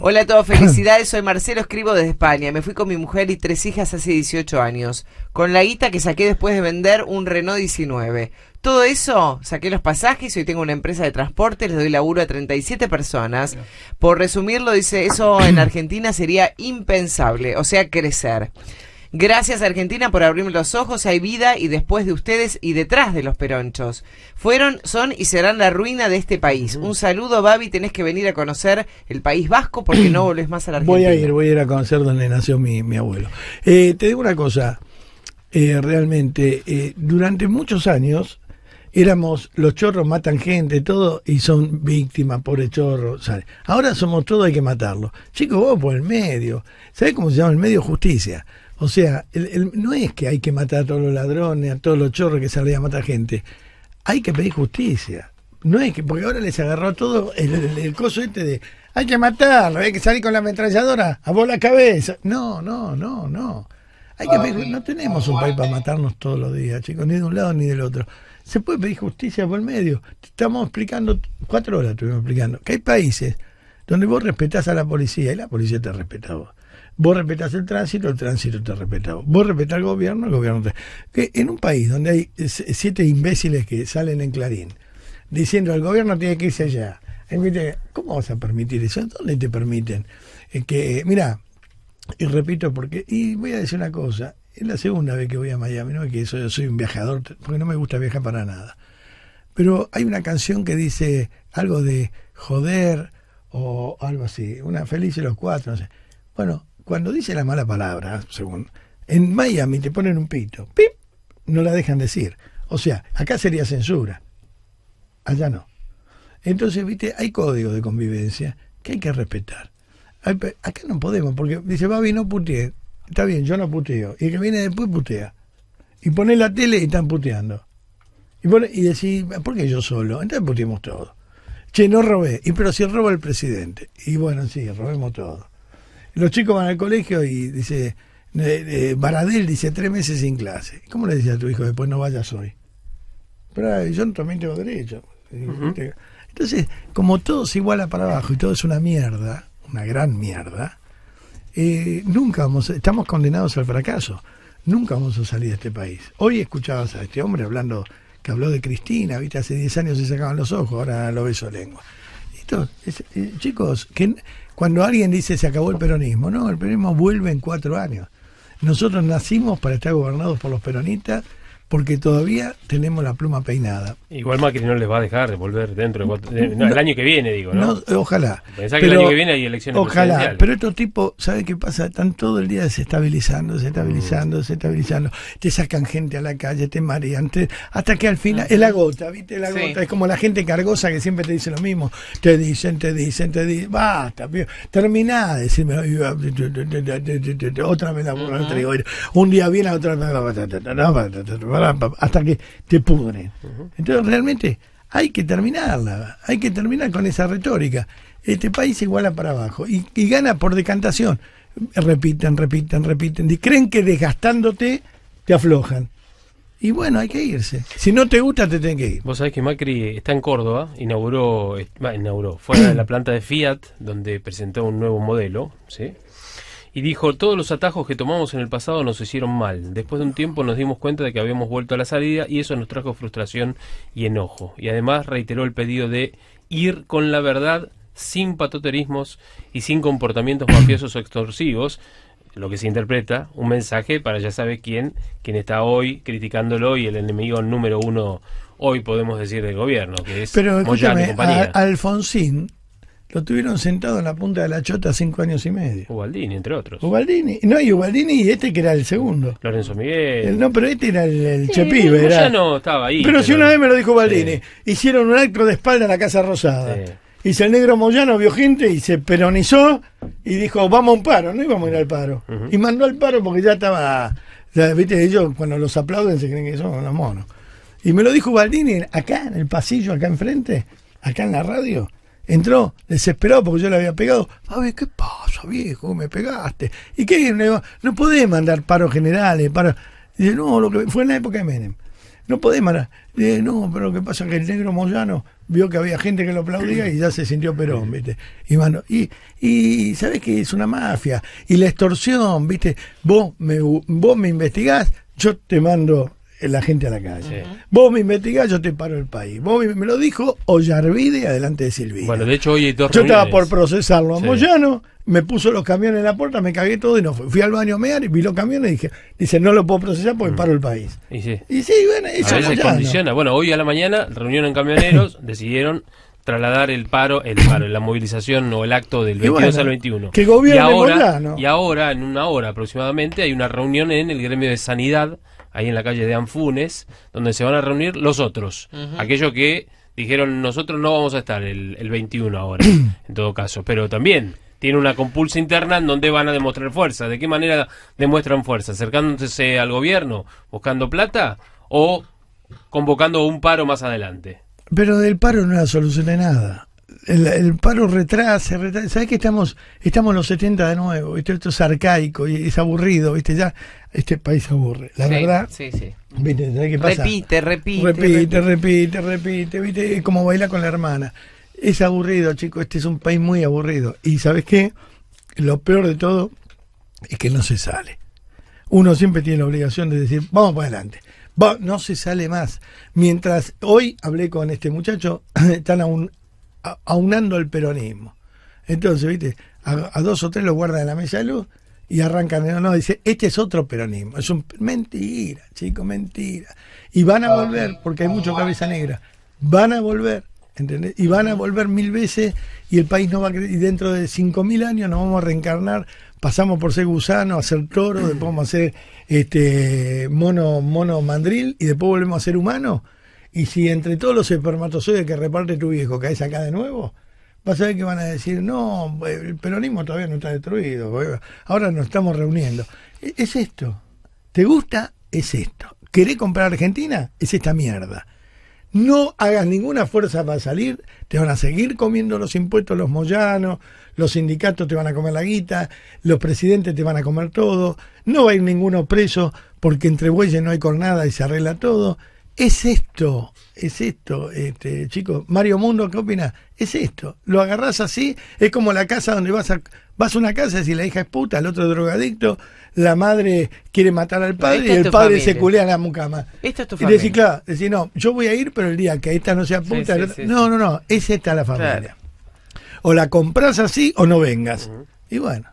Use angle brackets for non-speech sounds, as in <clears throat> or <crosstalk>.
Hola a todos, felicidades. Soy Marcelo, escribo desde España. Me fui con mi mujer y tres hijas hace 18 años. Con la guita que saqué después de vender un Renault 19. Todo eso, saqué los pasajes, hoy tengo una empresa de transporte, les doy laburo a 37 personas. Por resumirlo, dice, eso en Argentina sería impensable, o sea, crecer. Gracias Argentina por abrirme los ojos, hay vida y después de ustedes y detrás de los peronchos. Fueron, son y serán la ruina de este país. Un saludo, Babi, tenés que venir a conocer el País Vasco porque no volvés más a la Argentina. Voy a ir, voy a ir a conocer donde nació mi, abuelo. Eh, te digo una cosa, eh, realmente, eh, durante muchos años éramos los chorros matan gente, todo, y son víctimas, pobre chorro. Ahora somos todos, hay que matarlos. Chicos, vos por el medio. ¿Sabés cómo se llama el medio? Justicia. O sea, el, no es que hay que matar a todos los ladrones, a todos los chorros que salían a matar gente. Hay que pedir justicia. No es que, porque ahora les agarró todo el, coso este de hay que matarlo, hay que salir con la ametralladora, a vos la cabeza. No, no, no, no. Hay que no tenemos un país para matarnos todos los días, chicos, ni de un lado ni del otro. Se puede pedir justicia por el medio. Te estamos explicando, cuatro horas estuvimos explicando, que hay países donde vos respetás a la policía y la policía te respeta a vos. Vos respetás el tránsito, el tránsito te respeta. Vos respetás el gobierno, el gobierno te... Que en un país donde hay siete imbéciles que salen en Clarín diciendo el gobierno tiene que irse allá. ¿Cómo vas a permitir eso? ¿Dónde te permiten? Eh, mirá, que, mira, y repito, porque, y voy a decir una cosa, es la segunda vez que voy a Miami, no es que soy, soy un viajador, porque no me gusta viajar para nada. Pero hay una canción que dice algo de joder o algo así, una feliz de los cuatro, Bueno, cuando dice la mala palabra, según en Miami te ponen un pito, no la dejan decir. O sea, acá sería censura, allá no. Entonces, viste, hay códigos de convivencia que hay que respetar. Acá no podemos, porque dice, Babi, no puteé. Está bien, yo no puteo. Y el que viene después putea. Y pone la tele y están puteando. Y, pone, y decís, ¿por qué yo solo? Entonces puteamos todo. Che, no robé. Y pero si roba el presidente. Y bueno, sí, robemos todo los chicos van al colegio y dice, eh, eh, Baradel dice tres meses sin clase. ¿Cómo le decía a tu hijo después no vayas hoy? Pero yo también tengo derecho. Entonces, como todo se iguala para abajo y todo es una mierda, una gran mierda, eh, nunca vamos, estamos condenados al fracaso. Nunca vamos a salir de este país. Hoy escuchabas a este hombre hablando, que habló de Cristina, viste, hace 10 años se sacaban los ojos, ahora lo beso lengua. Eh, chicos, que cuando alguien dice se acabó el peronismo, no, el peronismo vuelve en cuatro años. Nosotros nacimos para estar gobernados por los peronistas porque todavía tenemos la pluma peinada. Igual Macri no les va a dejar de volver dentro de cuatro, el año que viene, digo, ¿no? ojalá. Pensá que el año que viene hay elecciones Ojalá, pero estos tipos, sabe qué pasa? Están todo el día desestabilizando, desestabilizando, desestabilizando. Te sacan gente a la calle, te marean, te, hasta que al final es la gota, ¿viste? La gota. Es como la gente cargosa que siempre te dice lo mismo. Te dicen, te dicen, te dicen, basta, termina terminá de decirme otra vez la, uh -huh. la, Un día viene, otra vez la hasta que te pudren Entonces realmente hay que terminarla, hay que terminar con esa retórica. Este país iguala para abajo y, gana por decantación. Repiten, repiten, repiten. Y creen que desgastándote te aflojan. Y bueno, hay que irse. Si no te gusta, te tienen que ir. Vos sabés que Macri está en Córdoba, inauguró, eh, inauguró fuera de la <clears throat> planta de Fiat, donde presentó un nuevo modelo, ¿sí? y dijo, todos los atajos que tomamos en el pasado nos hicieron mal. Después de un tiempo nos dimos cuenta de que habíamos vuelto a la salida y eso nos trajo frustración y enojo. Y además reiteró el pedido de ir con la verdad sin patoterismos y sin comportamientos mafiosos o extorsivos, lo que se interpreta, un mensaje para ya sabe quién, quien está hoy criticándolo y el enemigo número uno hoy podemos decir del gobierno, que es Pero Moyano Alfonsín lo tuvieron sentado en la punta de la chota cinco años y medio. Ubaldini, entre otros. Ubaldini, no, y Ubaldini y este que era el segundo. Lorenzo Miguel. El, no, pero este era el, el sí, Ya no estaba ahí. Pero, si una vez me lo dijo Ubaldini, hicieron un acto de espalda en la Casa Rosada. Y si el negro Moyano vio gente y se peronizó y dijo, vamos a un paro, no íbamos a ir al paro. Y mandó al paro porque ya estaba, viste, ellos cuando los aplauden se creen que son unos monos. Y me lo dijo Ubaldini acá, en el pasillo, acá enfrente, acá en la radio entró desesperado porque yo le había pegado. A ver, ¿qué pasa, viejo? Me pegaste. ¿Y qué? No podés mandar paros generales. Para... Dice, no, lo que fue en la época de Menem. No podés mandar. Dice, no, pero lo que pasa es que el negro Moyano vio que había gente que lo aplaudía y ya se sintió Perón, ¿viste? Y, mano, y, y sabes que es una mafia. Y la extorsión, ¿viste? Vos me, vos me investigás, yo te mando eh, la gente a la calle. Vos me investigás, yo te paro el país. Vos me, lo dijo Ollarvide adelante de Silvina. Bueno, de hecho hoy Yo estaba por procesarlo a Moyano, me puso los camiones en la puerta, me cagué todo y no fui. Fui al baño a mear y vi los camiones y dije, dice, no lo puedo procesar porque mm. paro el país. Y sí, y sí bueno, eso Bueno, hoy a la mañana, reunión en camioneros, <laughs> decidieron trasladar el paro, el paro, la movilización o el acto del 22 al 21. y ahora, y ahora, en una hora aproximadamente, hay una reunión en el gremio de sanidad, ahí en la calle de Anfunes, donde se van a reunir los otros, aquellos que dijeron nosotros no vamos a estar el, el 21 ahora, <clears throat> en todo caso, pero también tiene una compulsa interna en donde van a demostrar fuerza. ¿De qué manera demuestran fuerza? ¿Acercándose al gobierno, buscando plata o convocando un paro más adelante? Pero del paro no la de nada. El, paro retrasa, ¿Sabés ¿Sabes que estamos, estamos en los 70 de nuevo? Esto, es arcaico y es aburrido, ¿viste? Ya este país aburre, la verdad. Repite, repite. Repite, repite, repite, Es como baila con la hermana. Es aburrido, chicos, este es un país muy aburrido. Y ¿sabes qué? Lo peor de todo es que no se sale. Uno siempre tiene la obligación de decir, vamos para adelante no se sale más. Mientras hoy hablé con este muchacho, <clears throat> están aunando el peronismo. Entonces, viste, a, dos o tres los guardan en la mesa de luz y arrancan. No, no, dice, este es otro peronismo. Es un mentira, chico, mentira. Y van a ah, volver, porque hay mucho ah, cabeza negra. Van a volver. Y van a volver mil veces y el país no va a y dentro de cinco mil años nos vamos a reencarnar, pasamos por ser gusano, a ser toro, después vamos a ser este mono, mono mandril y después volvemos a ser humano. Y si entre todos los espermatozoides que reparte tu viejo caes acá de nuevo, vas a ver que van a decir, no, el peronismo todavía no está destruido, ahora nos estamos reuniendo. E-, es esto. ¿Te gusta? Es esto. ¿Querés comprar Argentina? Es esta mierda no hagas ninguna fuerza para salir, te van a seguir comiendo los impuestos los moyanos, los sindicatos te van a comer la guita, los presidentes te van a comer todo, no va a ir ninguno preso porque entre bueyes no hay cornada y se arregla todo es esto, es esto, este, chicos. Mario Mundo, ¿qué opinas? Es esto. Lo agarras así, es como la casa donde vas a, vas a una casa y la hija es puta, el otro es drogadicto, la madre quiere matar al padre y el padre se culea la mucama. Esta es tu familia. Y decís, claro, no, yo voy a ir, pero el día que esta no sea puta, no, no, no, es esta la familia. O la compras así o no vengas. Y bueno.